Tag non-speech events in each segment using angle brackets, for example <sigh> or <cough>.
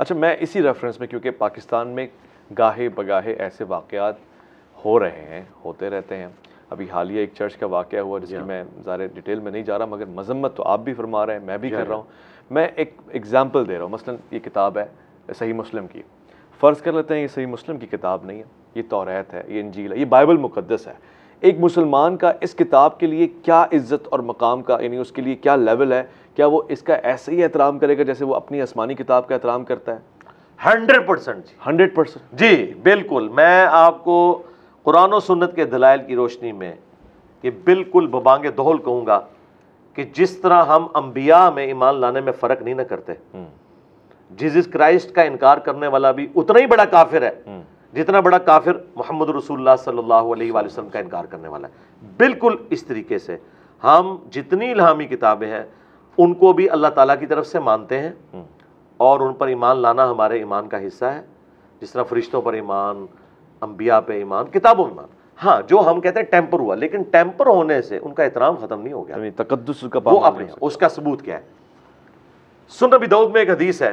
अच्छा मैं इसी रेफरेंस में क्योंकि पाकिस्तान में गाहे बगाहे ऐसे वाक़ात हो रहे हैं होते रहते हैं अभी हालिया एक चर्च का वाक़ हुआ जिसकी मैं ज़्यादा डिटेल में नहीं जा रहा मगर मजम्मत तो आप भी फरमा रहे हैं मैं भी कर रहा हूँ मैं एक एग्ज़ाम्पल दे रहा हूँ मसलन ये किताब है सही मुस्लिम की फ़र्ज़ कर लेते हैं ये सही मुस्लिम की किताब नहीं है ये तौरात है ये इंजील है ये बाइबल मुकदस है एक मुसलमान का इस किताब के लिए क्या इज़्ज़त और मकाम का यानी उसके लिए क्या लेवल है क्या वो इसका ऐसे ही एहतराम करेगा जैसे वो अपनी आसमानी किताब का एहतराम करता है हंड्रेड परसेंट जी हंड्रेड परसेंट जी बिल्कुल मैं आपको कुरान और सुन्नत के दलाइल की रोशनी में कि बिल्कुल बबांगे दोहल कहूँगा कि जिस तरह हम अम्बिया में ईमान लाने में फ़र्क नहीं ना करते हम्म। जीजस क्राइस्ट का इनकार करने वाला भी उतना ही बड़ा काफिर है हम्म। जितना बड़ा काफिर मोहम्मद रसूलुल्लाह सल्लल्लाहु अलैहि वसल्लम का इनकार करने वाला है बिल्कुल इस तरीके से हम जितनी इलामी किताबें हैं उनको भी अल्लाह ताला की तरफ से मानते हैं हम्म। और उन पर ईमान लाना हमारे ईमान का हिस्सा है जिस तरह फरिश्तों पर ईमान अम्बिया पे ईमान किताबों में ईमान हाँ जो हम कहते हैं टेम्पर हुआ लेकिन टेम्पर होने से उनका एहतराम खत्म नहीं हो गया तकदस का वो अपने उसका सबूत क्या है सुन नबी दाऊद में एक हदीस है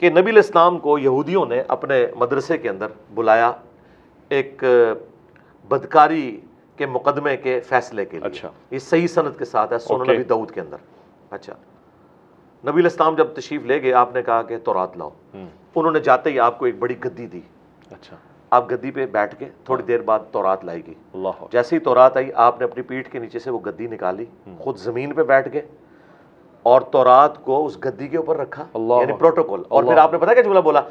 कि नबी इस्लाम को यहूदियों ने अपने मदरसे के अंदर बुलाया एक बदकारी के मुकदमे के फैसले के लिए अच्छा ये सही सनत के साथ है सुन नबी दाऊद के अंदर अच्छा नबी इस्लाम जब तशीफ ले गए आपने कहा कि तो रात लाओ हम्म। उन्होंने जाते ही आपको एक बड़ी गद्दी दी अच्छा आप गद्दी पे बैठ के थोड़ी हाँ। देर बाद तोरात लाई गई जैसे ही तोरात आई आपने अपनी पीठ के नीचे से वो गद्दी निकाली हम्म। खुद ज़मीन पे बैठ गए और तोरात को उस गद्दी के ऊपर रखा यानी प्रोटोकॉल और फिर आपने पता क्या जुमला बोला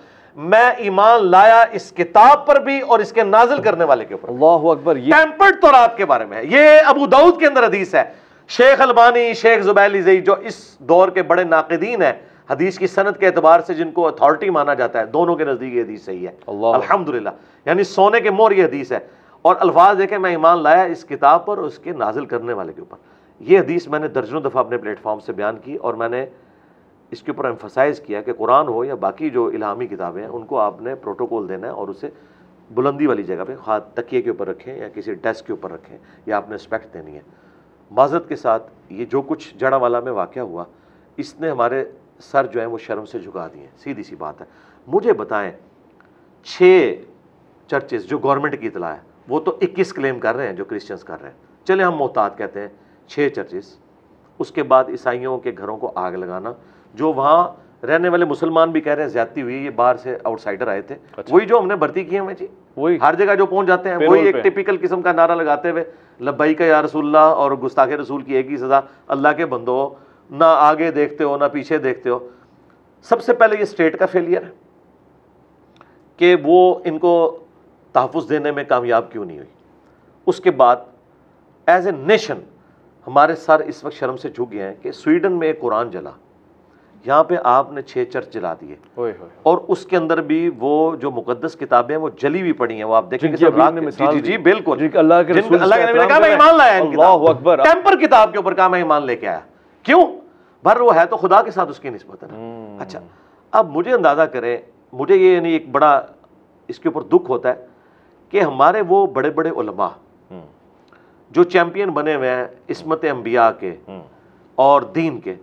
मैं ईमान लाया इस किताब पर भी और इसके नाजिल करने वाले के ऊपर अल्लाह अकबर ये टेम्पर्ड के बारे में है ये अबू दाऊद के अंदर हदीस है शेख अलबानी शेख जुबैली जई जो इस दौर के बड़े नाकदीन है हदीस की सनत के अतबार से जिनको अथॉरिटी माना जाता है दोनों के नज़दीक ये हदीस सही है अलहमदिल्ला यानी सोने के मोर ये हदीस है और अल्फाज देखें मैं ईमान लाया इस किताब पर उसके नाजिल करने वाले के ऊपर ये हदीस मैंने दर्जनों दफ़ा अपने प्लेटफॉर्म से बयान की और मैंने इसके ऊपर एम्फोसाइज़ किया कि कुरान हो या बाकी जो इलामी किताबें हैं उनको आपने प्रोटोकॉल देना है और उसे बुलंदी वाली जगह पे हाथ तकिए के ऊपर रखें या किसी डेस्क के ऊपर रखें या आपने रिस्पेक्ट देनी है माजत के साथ ये जो कुछ जड़ावाला में वाक़ हुआ इसने हमारे सर जो है वो शर्म से झुका दिए सीधी सी बात है मुझे बताएं छः चर्चेस जो गवर्नमेंट की इतला है वो तो 21 क्लेम कर रहे हैं जो क्रिश्चियंस कर रहे हैं चले हम मोहतात कहते हैं छः चर्चेस उसके बाद ईसाइयों के घरों को आग लगाना जो वहाँ रहने वाले मुसलमान भी कह रहे हैं ज्यादा हुई ये बाहर से आउटसाइडर आए थे अच्छा। वही जो हमने भर्ती किए हुए जी वही हर जगह जो पहुंच जाते हैं वही एक टिपिकल किस्म का नारा लगाते हुए लब्बई का या रसूल्ला और गुस्ताखे रसूल की एक ही सज़ा अल्लाह के बंदो ना आगे देखते हो ना पीछे देखते हो सबसे पहले ये स्टेट का फेलियर है कि वो इनको तहफ़ देने में कामयाब क्यों नहीं हुई उसके बाद एज ए नेशन हमारे सर इस वक्त शर्म से झुक गए हैं कि स्वीडन में एक कुरान जला यहाँ पे आपने छः चर्च जला दिए और उसके अंदर भी वो जो मुकद्दस किताबें हैं वो जली हुई पड़ी हैं वो आप देखेंगे जी जी बिल्कुल टेम्पर किताब के ऊपर काम है ईमान लेके आया क्यों भर वो है तो खुदा के साथ उसकी नस्बत है हम्म। अच्छा अब मुझे अंदाज़ा करें मुझे ये यानी एक बड़ा इसके ऊपर दुख होता है कि हमारे वो बड़े बड़े उलमा हम्म। जो चैम्पियन बने हुए हैं इसमत अम्बिया के हम्म। और दीन के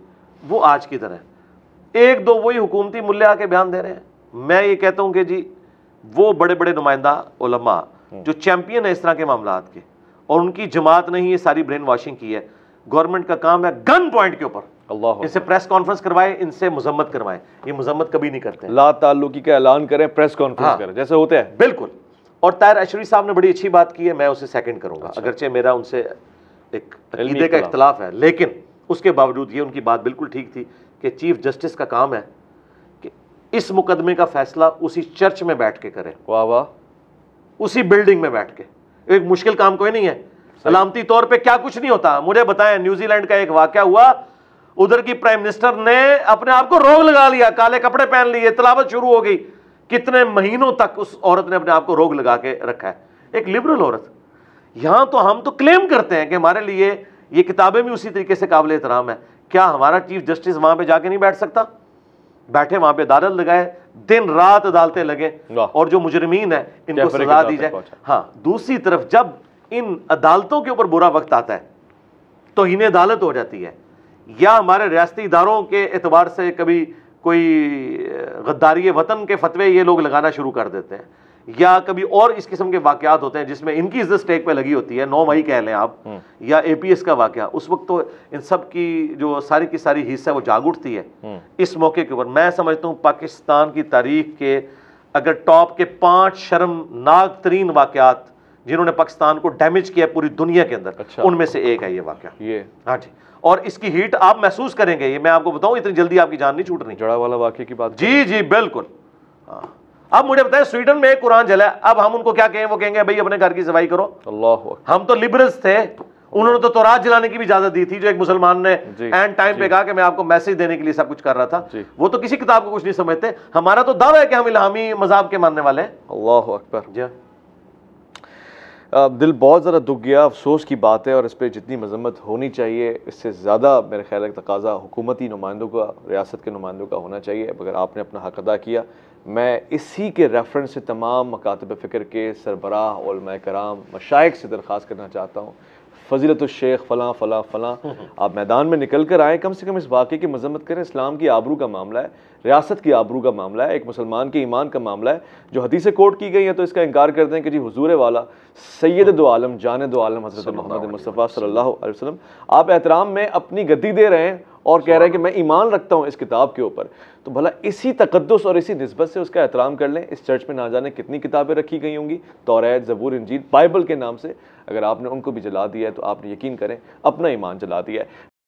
वो आज की तरह एक दो वही हुकूमती मूल्य आके बयान दे रहे हैं मैं ये कहता हूं कि जी वो बड़े बड़े नुमाइंदा उलमा हम्म। जो चैंपियन है इस तरह के मामला के और उनकी जमात ने ही ये सारी ब्रेन वॉशिंग की है गवर्नमेंट का काम है गन पॉइंट के ऊपर इनसे प्रेस कॉन्फ्रेंस करवाए इनसे मुजम्मत करवाए ये मुजम्मत कभी नहीं करते ला ताल्लुकी का ऐलान करें प्रेस कॉन्फ्रेंस हाँ, करें जैसे होते हैं बिल्कुल और तायर अशरी साहब ने बड़ी अच्छी बात की है मैं उसे सेकंड करूंगा अच्छा। अगरचे मेरा उनसे एक का इख्तलाफ है लेकिन उसके बावजूद ये उनकी बात बिल्कुल ठीक थी कि चीफ जस्टिस का काम है कि इस मुकदमे का फैसला उसी चर्च में बैठ के करें वाह वाह उसी बिल्डिंग में बैठ के एक मुश्किल काम कोई नहीं है सलामती तौर पे क्या कुछ नहीं होता मुझे बताएं न्यूजीलैंड का एक वाक्य हुआ उधर की प्राइम मिनिस्टर ने अपने आप को रोग लगा लिया काले कपड़े पहन लिए तलावत शुरू हो गई कितने महीनों तक उस औरत ने अपने आप को रोग लगा के रखा है एक लिबरल औरत यहां तो हम तो क्लेम करते हैं कि हमारे लिए ये किताबें भी उसी तरीके से काबिल एहतराम है क्या हमारा चीफ जस्टिस वहां पे जाके नहीं बैठ सकता बैठे वहां पे अदालत लगाए दिन रात अदालतें लगे और जो मुजरमीन है इनको सजा दी जाए हाँ दूसरी तरफ जब इन अदालतों के ऊपर बुरा वक्त आता है तो इन्हें अदालत हो जाती है या हमारे रियाती इदारों के एतबार से कभी कोई गद्दारी वतन के फतवे ये लोग लगाना शुरू कर देते हैं या कभी और इस किस्म के वाकत होते हैं जिसमें इनकी इज्जत स्टेक पे लगी होती है नौ मई कह लें आप हम्म। या एपीएस का वाक्य उस वक्त तो इन सब की जो सारी की सारी हिस्सा वो जाग उठती है हम्म। इस मौके के ऊपर मैं समझता हूँ पाकिस्तान की तारीख के अगर टॉप के पांच शर्मनाक तरीन वाकत जिन्होंने पाकिस्तान को डैमेज किया पूरी दुनिया के अंदर अच्छा। उनमें से एक है ये वाक्य ये हाँ जी और इसकी हीट आप महसूस करेंगे ये मैं आपको बताऊं इतनी जल्दी आपकी जान नहीं छूट रही जड़ा वाला वाक्य की बात जी जी बिल्कुल हाँ अब मुझे बताया स्वीडन में एक कुरान जला अब हम उनको क्या कहें वो कहेंगे भाई अपने घर की सफाई करो अल्लाह हम तो लिबरल्स थे उन्होंने तो तोराज जलाने की भी इजाजत दी थी जो एक मुसलमान ने एंड टाइम पे कहा कि मैं आपको मैसेज देने के लिए सब कुछ कर रहा था वो तो किसी किताब को कुछ नहीं समझते हमारा तो दावा है कि हम इलामी मजाब के मानने वाले हैं अल्लाह अकबर जी दिल बहुत ज़रा दुख गया अफसोस की बात है और इस पर जितनी मजम्मत होनी चाहिए इससे ज़्यादा मेरे ख्याल तकाजा हुकूमती नुमाइंदों का रियासत के नुमाइंदों का होना चाहिए अगर आपने अपना हक अदा किया मैं इसी के रेफरेंस से तमाम मकातब फ़िक्र के सरबराह कराम मशाइ से दरख्वास्त करना चाहता हूँ फजीलत शेख फ़लाँ फ़लाँ फ़लाँ <laughs> आप मैदान में निकल कर आएँ कम से कम इस वाक़े की मजम्मत करें इस्लाम की आबरू का मामला है रियासत की आबरू का मामला है एक मुसलमान के ईमान का मामला है जो हदीसें कोट की गई हैं तो इसका इनकार कर दें कि जी हजूर वाला सैद दो आलम जान दो आलम हज़रत मोहम्मद मुस्तफ़ा सल्ला वसलम आप एहतराम में अपनी गद्दी दे रहे हैं और कह रहे हैं कि मैं ईमान रखता हूँ इस किताब के ऊपर तो भला इसी तकदस और इसी नस्बत से उसका एहतराम कर लें इस चर्च में ना जाने कितनी किताबें रखी गई होंगी तोरेत जबूर इंजीत बाइबल के नाम से अगर आपने उनको भी जला दिया है तो आपने यकीन करें अपना ईमान जला दिया है